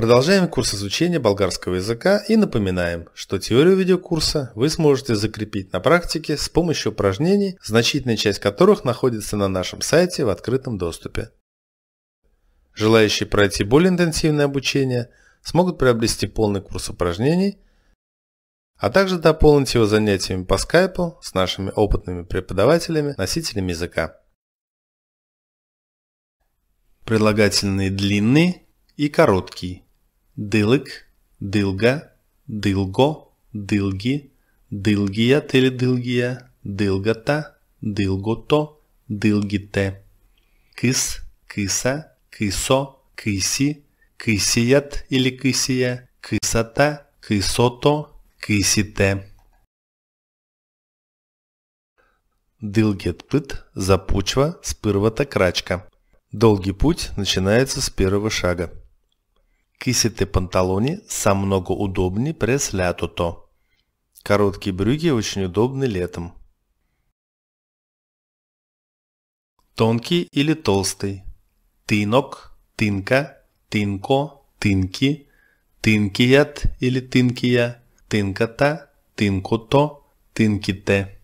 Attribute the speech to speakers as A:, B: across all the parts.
A: Продолжаем курс изучения болгарского языка и напоминаем, что теорию видеокурса вы сможете закрепить на практике с помощью упражнений, значительная часть которых находится на нашем сайте в открытом доступе. Желающие пройти более интенсивное обучение смогут приобрести полный курс упражнений, а также дополнить его занятиями по скайпу с нашими опытными преподавателями, носителями языка. Прилагательные длинные и короткие дылык, дылга, дылго, дылги, дылгият или дылгия, дылгота, дылгото, дылгите. Кыс, кыса, кысо, кыси, кысият или кысия, кысота, кысото, кысите. Дылгият пыт запучва с пырвата крачка. Долгий путь начинается с первого шага. Кисите панталони са много удобні през лятото. Короткие брюки очень удобны летом. Тонкий или толстый. Тинок, тинка, тинко, тинки, тинкият или тинкия, тинката, тинкото, тинките.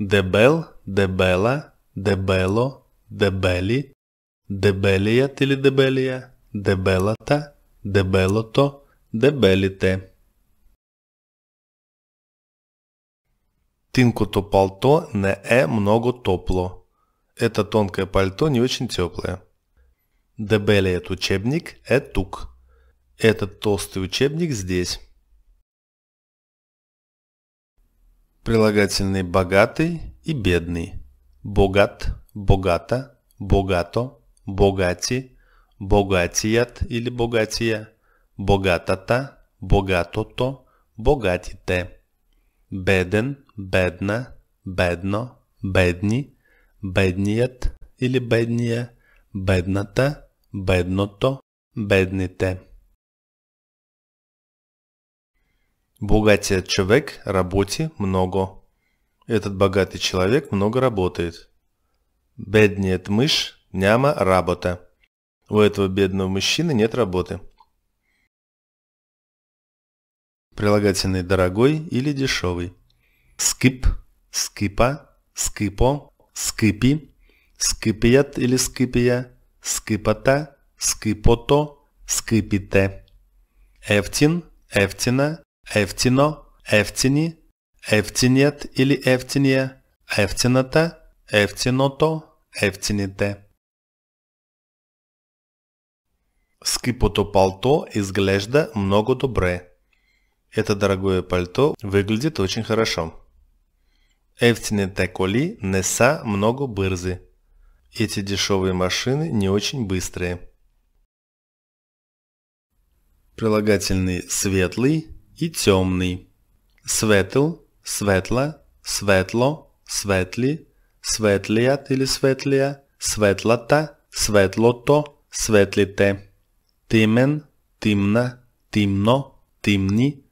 A: Дебел, дебела, дебело, дебели, дебелият или дебелия, дебелата, дебелото, дебелите. Тинкото пальто не е много топло. Это тонкое пальто не очень теплое. Дебелиет учебник – тук. Этот толстый учебник здесь. Прилагательный «богатый» и «бедный». Богат, богата, богато, богати, богатият или богатия, богатата, богатото, богатите. Беден, бедна, бедно, бедни, бедният или бедния, бедната, бедното, бедните. Богатият човек работе много. Этот богатый человек много работает. Бедният мышь няма работа. У этого бедного мужчины нет работы. Прилагательный «дорогой» или «дешевый». Скип, скипа, скипо, скипи, скипият или скипия, скипота, скипото, скипите. Эфтин, эфтина, эфтино, эфтини, эфтинет или эфтиния, эфтинота, эфтиното, эфтините. Скипото пальто изгляжда много добре. Это дорогое пальто выглядит очень хорошо. Эфтините коли неса много бырзы. Эти дешевые машины не очень быстрые. Прилагательный светлый и темный. Светл, светла, светло, светли, светлият или светлия, светлота, светлото, светлите. Темен, тимна, тимно, тимни,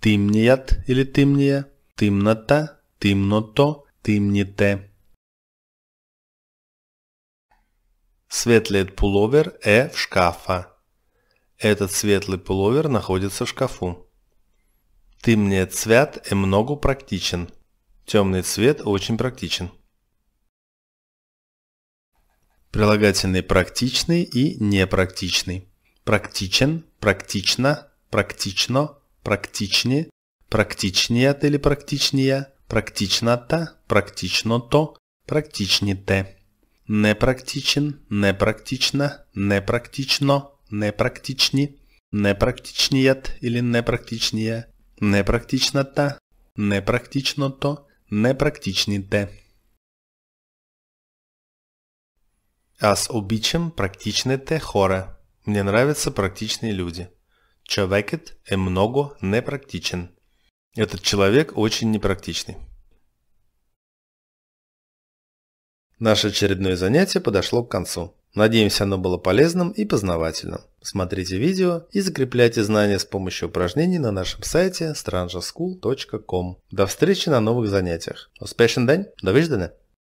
A: тимният или тимния, тимната, тимното, тимните. Светлый пуловер Э в шкафа. Этот светлый пуловер находится в шкафу. Тимният цвет е много практичен. Темный цвет очень практичен. Прилагательный практичный и непрактичный. практичен, практична, практично, практични, практичният или практичния, практичната, практичното, практичните. Непрактичен, непрактична, непрактично, непрактични, непрактичният или непрактичния, непрактичната, непрактичното, непрактичните. Аз обичам практичните хора. Мне нравятся практичные люди. Човекет е э много непрактичен. Этот человек очень непрактичный. Наше очередное занятие подошло к концу. Надеемся, оно было полезным и познавательным. Смотрите видео и закрепляйте знания с помощью упражнений на нашем сайте strangeschool.com. До встречи на новых занятиях. Успешный день! До виждания!